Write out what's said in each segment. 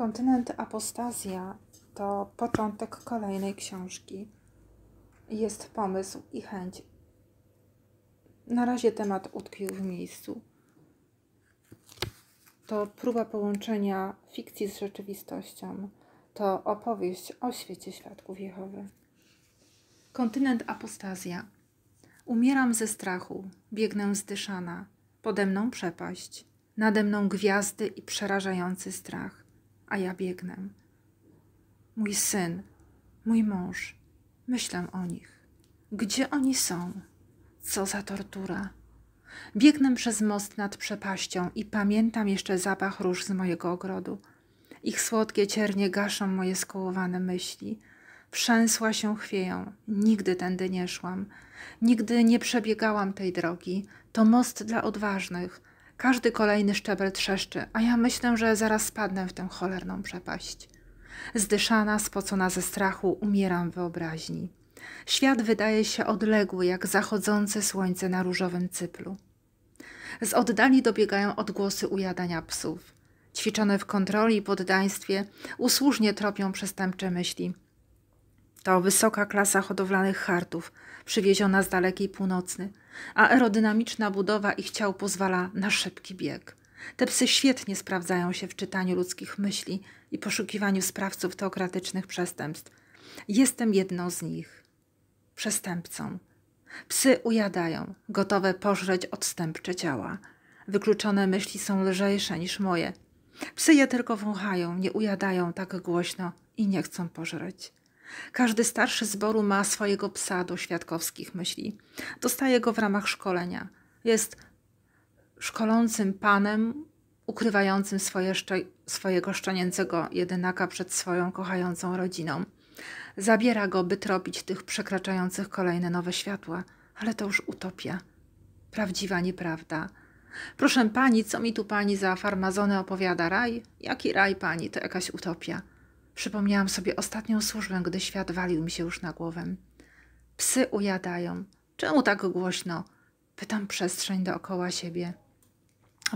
Kontynent Apostazja to początek kolejnej książki. Jest pomysł i chęć. Na razie temat utkwił w miejscu. To próba połączenia fikcji z rzeczywistością. To opowieść o świecie świadków Jehowy. Kontynent Apostazja. Umieram ze strachu, biegnę zdyszana. Pode mną przepaść, nade mną gwiazdy i przerażający strach a ja biegnę. Mój syn, mój mąż, myślę o nich. Gdzie oni są? Co za tortura. Biegnę przez most nad przepaścią i pamiętam jeszcze zapach róż z mojego ogrodu. Ich słodkie ciernie gaszą moje skołowane myśli. Wszęsła się chwieją. Nigdy tędy nie szłam. Nigdy nie przebiegałam tej drogi. To most dla odważnych – każdy kolejny szczebel trzeszczy, a ja myślę, że zaraz spadnę w tę cholerną przepaść. Zdyszana, spocona ze strachu, umieram w wyobraźni. Świat wydaje się odległy, jak zachodzące słońce na różowym cyplu. Z oddali dobiegają odgłosy ujadania psów. Ćwiczone w kontroli i poddaństwie, usłużnie tropią przestępcze myśli. To wysoka klasa hodowlanych hartów, przywieziona z dalekiej północny, aerodynamiczna budowa ich ciał pozwala na szybki bieg. Te psy świetnie sprawdzają się w czytaniu ludzkich myśli i poszukiwaniu sprawców teokratycznych przestępstw. Jestem jedną z nich. Przestępcą. Psy ujadają, gotowe pożreć odstępcze ciała. Wykluczone myśli są lżejsze niż moje. Psy je tylko wąchają, nie ujadają tak głośno i nie chcą pożreć. Każdy starszy zboru ma swojego psa do świadkowskich myśli. Dostaje go w ramach szkolenia. Jest szkolącym panem, ukrywającym swoje, swojego szczenięcego jedynaka przed swoją kochającą rodziną. Zabiera go, by tropić tych przekraczających kolejne nowe światła, ale to już utopia. Prawdziwa nieprawda. Proszę pani, co mi tu pani za farmazonę opowiada? Raj? Jaki raj pani? To jakaś utopia. Przypomniałam sobie ostatnią służbę, gdy świat walił mi się już na głowę. Psy ujadają. Czemu tak głośno? Pytam przestrzeń dookoła siebie.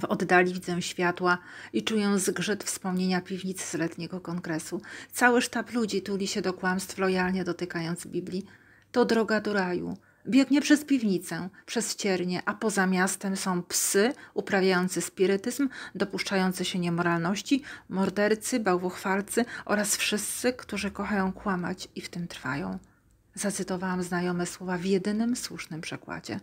W oddali widzę światła i czuję zgrzyt wspomnienia piwnicy z letniego kongresu. Cały sztab ludzi tuli się do kłamstw, lojalnie dotykając Biblii. To droga do raju. Biegnie przez piwnicę, przez ciernie, a poza miastem są psy uprawiający spirytyzm, dopuszczający się niemoralności, mordercy, bałwochwalcy oraz wszyscy, którzy kochają kłamać i w tym trwają. Zacytowałam znajome słowa w jedynym słusznym przekładzie.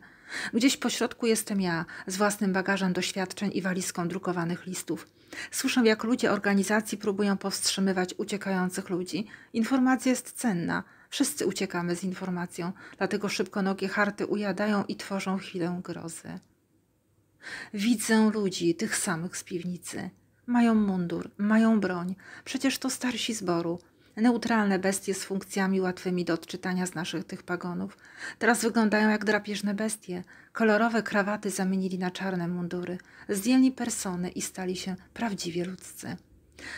Gdzieś pośrodku jestem ja, z własnym bagażem doświadczeń i walizką drukowanych listów. Słyszę, jak ludzie organizacji próbują powstrzymywać uciekających ludzi. Informacja jest cenna – Wszyscy uciekamy z informacją, dlatego szybko nogi harty ujadają i tworzą chwilę grozy. Widzę ludzi, tych samych z piwnicy. Mają mundur, mają broń, przecież to starsi zboru. Neutralne bestie z funkcjami łatwymi do odczytania z naszych tych pagonów. Teraz wyglądają jak drapieżne bestie. Kolorowe krawaty zamienili na czarne mundury. Zdjęli persony i stali się prawdziwie ludzcy.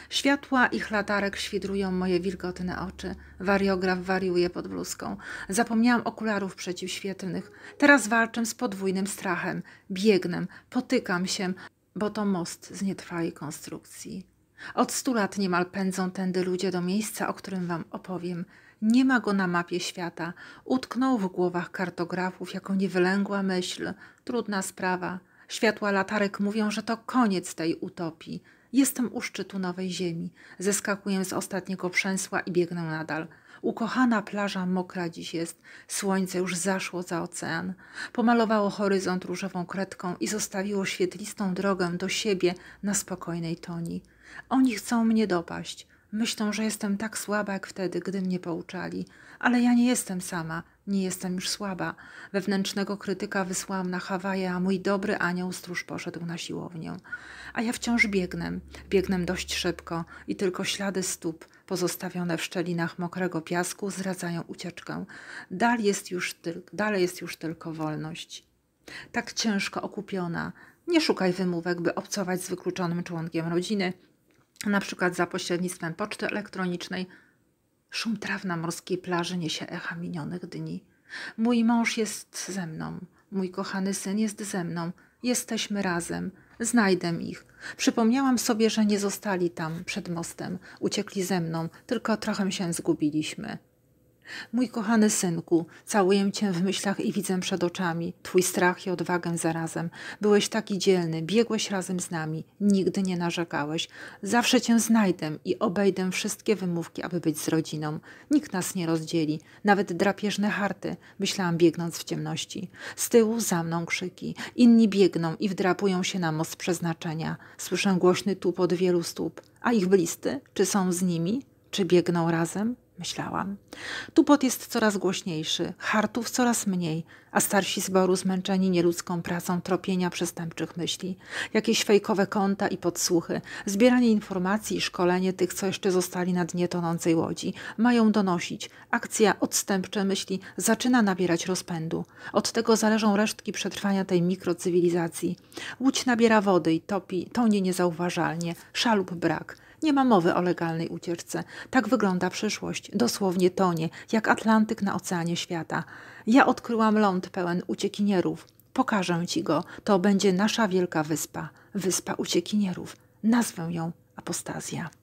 Światła ich latarek świdrują moje wilgotne oczy. Wariograf wariuje pod bluzką. Zapomniałam okularów przeciwświetlnych. Teraz walczę z podwójnym strachem. Biegnę, potykam się, bo to most z nietrwałej konstrukcji. Od stu lat niemal pędzą tędy ludzie do miejsca, o którym wam opowiem. Nie ma go na mapie świata. Utknął w głowach kartografów jako niewylęgła myśl. Trudna sprawa. Światła latarek mówią, że to koniec tej utopii. Jestem u szczytu nowej ziemi. Zeskakuję z ostatniego przęsła i biegnę nadal. Ukochana plaża mokra dziś jest. Słońce już zaszło za ocean. Pomalowało horyzont różową kredką i zostawiło świetlistą drogę do siebie na spokojnej toni. Oni chcą mnie dopaść. Myślą, że jestem tak słaba jak wtedy, gdy mnie pouczali. Ale ja nie jestem sama. Nie jestem już słaba. Wewnętrznego krytyka wysłałam na Hawaje, a mój dobry anioł stróż poszedł na siłownię. A ja wciąż biegnę. Biegnę dość szybko i tylko ślady stóp pozostawione w szczelinach mokrego piasku zdradzają ucieczkę. Dal jest już dalej jest już tylko wolność. Tak ciężko okupiona. Nie szukaj wymówek, by obcować z wykluczonym członkiem rodziny, na przykład za pośrednictwem poczty elektronicznej Szum traw na morskiej plaży niesie echa minionych dni. Mój mąż jest ze mną, mój kochany syn jest ze mną, jesteśmy razem, znajdę ich. Przypomniałam sobie, że nie zostali tam przed mostem, uciekli ze mną, tylko trochę się zgubiliśmy. Mój kochany synku, całuję cię w myślach i widzę przed oczami, twój strach i odwagę zarazem. Byłeś taki dzielny, biegłeś razem z nami, nigdy nie narzekałeś. Zawsze cię znajdę i obejdę wszystkie wymówki, aby być z rodziną. Nikt nas nie rozdzieli, nawet drapieżne harty, myślałam biegnąc w ciemności. Z tyłu za mną krzyki, inni biegną i wdrapują się na most przeznaczenia. Słyszę głośny od wielu stóp. A ich bliscy? Czy są z nimi? Czy biegną razem? myślałam. Tupot jest coraz głośniejszy, hartów coraz mniej, a starsi z baru zmęczeni nieludzką pracą tropienia przestępczych myśli, jakieś fejkowe konta i podsłuchy, zbieranie informacji i szkolenie tych, co jeszcze zostali na dnie tonącej łodzi, mają donosić. Akcja odstępcze myśli zaczyna nabierać rozpędu. Od tego zależą resztki przetrwania tej mikrocywilizacji. Łódź nabiera wody i topi, tonie niezauważalnie, szalup brak. Nie ma mowy o legalnej ucieczce. Tak wygląda przyszłość. Dosłownie tonie, jak Atlantyk na oceanie świata. Ja odkryłam ląd pełen uciekinierów. Pokażę ci go. To będzie nasza wielka wyspa. Wyspa uciekinierów. Nazwę ją apostazja.